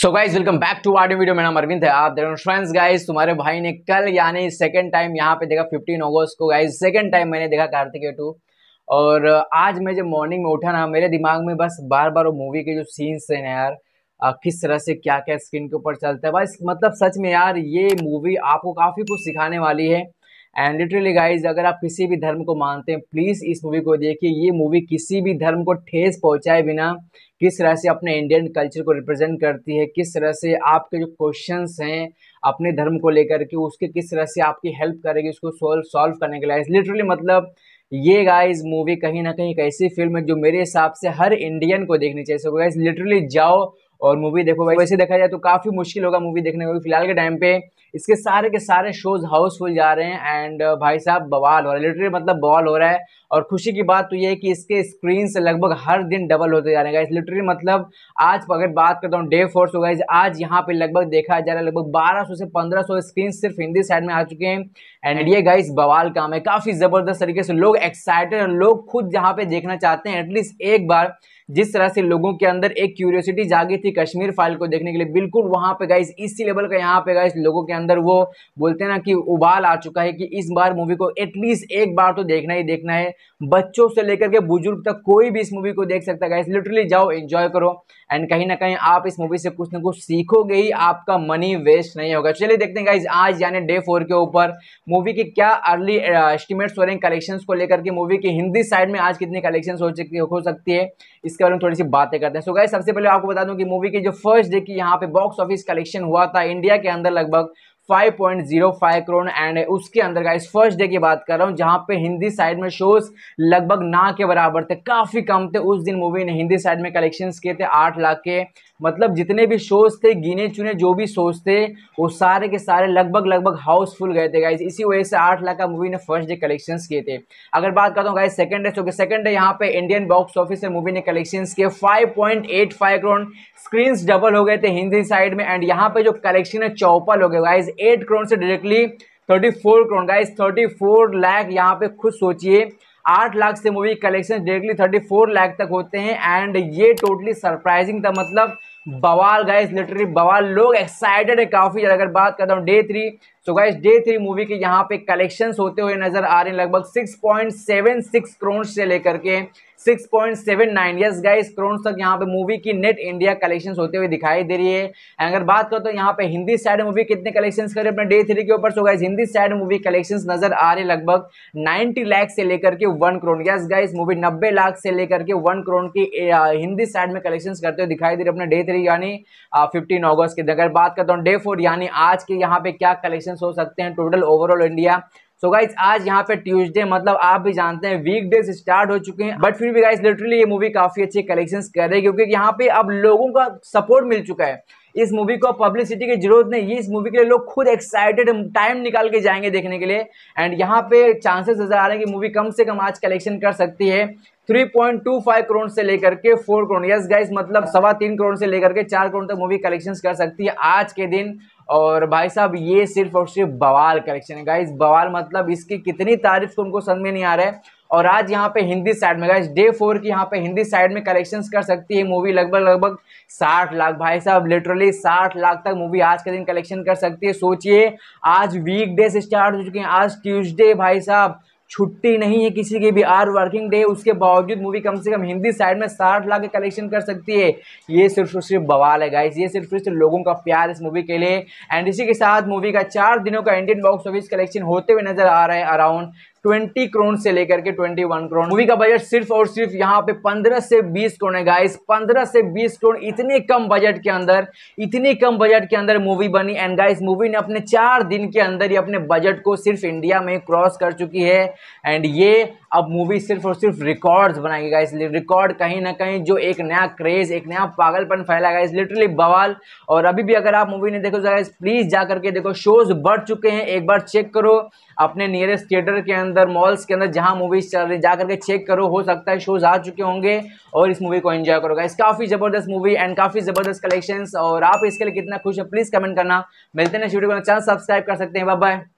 so guys welcome back to आर्डी video मेरा अरविंद है आप देख फ्रेंड्स गाइज तुम्हारे भाई ने कल यानी सेकंड टाइम यहाँ पे देखा 15 अगस्त को गाइज सेकंड टाइम मैंने देखा कार्तिक टू और आज मैं जब मॉर्निंग में उठा ना मेरे दिमाग में बस बार बार वो मूवी के जो सीन्स हैं यार किस तरह से क्या क्या स्क्रीन के ऊपर चलता है बस मतलब सच में यार ये मूवी आपको काफ़ी कुछ सिखाने वाली है एंड लिटरली गाइज अगर आप किसी भी धर्म को मानते हैं प्लीज़ इस मूवी को देखिए ये मूवी किसी भी धर्म को ठेस पहुंचाए बिना किस तरह से अपने इंडियन कल्चर को रिप्रेजेंट करती है किस तरह से आपके जो क्वेश्चंस हैं अपने धर्म को लेकर के उसके किस तरह से आपकी हेल्प करेगी उसको सोल्व सॉल्व करने के लिए लिटरली मतलब ये गाइज मूवी कहीं ना कहीं एक ऐसी फिल्म है जो मेरे हिसाब से हर इंडियन को देखनी चाहिए सो गाइज लिटरली जाओ और मूवी देखो भाई तो वैसे देखा जाए तो काफ़ी मुश्किल होगा मूवी देखने को फिलहाल के टाइम पे इसके सारे के सारे शोज हाउसफुल जा रहे हैं एंड uh, भाई साहब बवाल हो रहा है लिटरली मतलब बवाल हो रहा है और खुशी की बात तो ये है कि इसके स्क्रीन से लगभग हर दिन डबल होते जा रहे हैं लिटरली मतलब आज अगर बात करता हूँ डे फोर्स होगा आज यहाँ पे लगभग देखा जा रहा है लगभग 1200 से 1500 स्क्रीन सिर्फ हिंदी साइड में आ चुके हैं एंड ये गाइस बवाल काम है काफ़ी ज़बरदस्त तरीके से लोग एक्साइटेड लोग खुद जहाँ पे देखना चाहते हैं एटलीस्ट एक बार जिस तरह से लोगों के अंदर एक क्यूरियोसिटी जागी थी कश्मीर फाइल को देखने के लिए बिल्कुल वहां पे गाइस इसी लेवल का यहाँ पे गाइस लोगों के अंदर वो बोलते हैं ना कि उबाल आ चुका है कि इस बार मूवी को एटलीस्ट एक बार तो देखना ही देखना है बच्चों से लेकर के बुजुर्ग तक कोई भी इस मूवी को देख सकता है गाइस लिटरली जाओ एंजॉय करो एंड कहीं ना कहीं आप इस मूवी से कुछ ना कुछ सीखोगे ही आपका मनी वेस्ट नहीं होगा चलिए देखते हैं गाइज आज यानी डे फोर के ऊपर मूवी के क्या अर्ली एस्टिमेट्स uh, हो रहे हैं कलेक्शंस को लेकर के मूवी की हिंदी साइड में आज कितनी कलेक्शंस हो चुकी हो सकती है इसके बारे में थोड़ी सी बातें करते हैं सो गाय सबसे पहले आपको बता दूं कि मूवी के जो फर्स्ट डे की यहाँ पे बॉक्स ऑफिस कलेक्शन हुआ था इंडिया के अंदर लगभग 5.05 करोड़ एंड उसके अंदर का इस फर्स्ट डे की बात कर रहा हूँ जहाँ पे हिंदी साइड में शोज लगभग ना के बराबर थे काफ़ी कम थे उस दिन मूवी ने हिंदी साइड में कलेक्शंस किए थे आठ लाख के मतलब जितने भी शोज थे गिने चुने जो भी शोज थे वो सारे के सारे लगभग लगभग हाउसफुल गए थे गाइज इसी वजह से आठ लाख का मूवी ने फर्स्ट डे कलेक्शन किए थे अगर बात करता हूँ गाइज सेकंड डे चूँकि सेकंड डे यहाँ पे इंडियन बॉक्स ऑफिस से मूवी ने कलेक्शन किए five point eight five crore screen double हो गए थे हिंदी साइड में एंड यहाँ पे जो कलेक्शन है चौपल हो गए गाइज एट करोड़ से directly thirty four crore guys thirty four lakh यहाँ पे खुद सोचिए आठ लाख से movie collection directly thirty four lakh तक होते हैं एंड ये टोटली सरप्राइजिंग था मतलब बवाल गाइस लिटरली बवाल लोग एक्साइटेड है काफ़ी ज़्यादा अगर बात करता हूँ डे थ्री तो गाइस डे थ्री मूवी के यहाँ पे कलेक्शंस होते हुए नज़र आ रहे हैं लगभग 6.76 करोड़ से लेकर के 6.79 यस गाइस करोड़ तक यहाँ पे मूवी की नेट इंडिया कलेक्शंस होते हुए दिखाई दे रही है अगर बात करो तो यहाँ पे हिंदी साइड मूवी कितने कलेक्शन करे अपने डे थ्री के ऊपर so guys Hindi side movie collection नजर आ रहे लगभग नाइनटी लाख से लेकर के one crore yes guys movie नब्बे लाख से लेकर के वन करोड़ की हिंदी साइड में कलेक्शन करते हुए दिखाई दे रही है अपने डे थ्री यानी फिफ्टीन अगस्त की अगर बात करता हूँ डे फोर यानी आज के यहाँ पे क्या कलेक्शन हो सकते हैं total overall India so so guys आज यहाँ पे ट्यूसडे मतलब आप भी जानते हैं वीक डेज स्टार्ट हो चुके हैं बट फिर भी गाइज लिटरली ये मूवी काफी अच्छे कलेक्शन कर रही है क्योंकि यहाँ पे अब लोगों का सपोर्ट मिल चुका है इस मूवी को पब्लिसिटी की जरूरत नहीं इस मूवी के लिए लोग खुद एक्साइटेड टाइम निकाल के जाएंगे देखने के लिए एंड यहाँ पे चांसेस नजर आ रहे हैं कि मूवी कम से कम आज कलेक्शन कर सकती है 3.25 करोड़ से लेकर के 4 करोड़ यस गाइस मतलब सवा तीन करोड़ से लेकर के चार करोड़ तक मूवी कलेक्शंस कर सकती है आज के दिन और भाई साहब ये सिर्फ और सिर्फ बवाल कलेक्शन है गाइस बवाल मतलब इसकी कितनी तारीफ को उनको समझ में नहीं आ रहा है और आज यहाँ पे हिंदी साइड में गाइस डे फोर की यहाँ पे हिंदी साइड में कलेक्शंस कर सकती है मूवी लगभग लगभग साठ लाख भाई साहब लिटरली साठ लाख तक मूवी आज के दिन कलेक्शन कर सकती है सोचिए आज वीक डे से स्टार्ट हो चुके हैं आज ट्यूजडे भाई साहब छुट्टी नहीं है किसी की भी आर वर्किंग डे उसके बावजूद मूवी कम से कम हिंदी साइड में साठ लाख कलेक्शन कर सकती है ये सिर्फ और सिर्फ बवाल है गाइस ये सिर्फ और सिर्फ लोगों का प्यार इस मूवी के लिए एंड इसी के साथ मूवी का चार दिनों का इंडियन बॉक्स ऑफिस कलेक्शन होते हुए नजर आ रहा है अराउंड ट्वेंटी करोड़ से लेकर के ट्वेंटी वन करोड़ मूवी का बजट सिर्फ और सिर्फ यहाँ पे पंद्रह से बीस करोड़ है गाइस पंद्रह से बीस करोड़ इतने कम बजट के अंदर इतने कम बजट के अंदर मूवी बनी एंड गाइस मूवी ने अपने चार दिन के अंदर ही अपने बजट को सिर्फ इंडिया में क्रॉस कर चुकी है एंड ये अब मूवी सिर्फ और सिर्फ रिकॉर्ड्स बनाएगी गाइस रिकॉर्ड कहीं ना कहीं जो एक नया क्रेज एक नया पागलपन फैला गाइस लिटरली बवाल और अभी भी अगर आप मूवी ने देखो गाइस प्लीज जा करके देखो शोज बढ़ चुके हैं एक बार चेक करो अपने नियरेस्ट थिएटर के अंदर अंदर मॉल्स के अंदर जहाँ मूवीज़ चल रही जा करके चेक करो हो सकता है शोज़ आ चुके होंगे और इस मूवी को एंजॉय करोगा इस काफ़ी ज़बरदस्त मूवी एंड काफ़ी ज़बरदस्त कलेक्शंस और आप इसके लिए कितना खुश हो प्लीज़ कमेंट करना मिलते हैं चैनल सब्सक्राइब कर सकते हैं बाय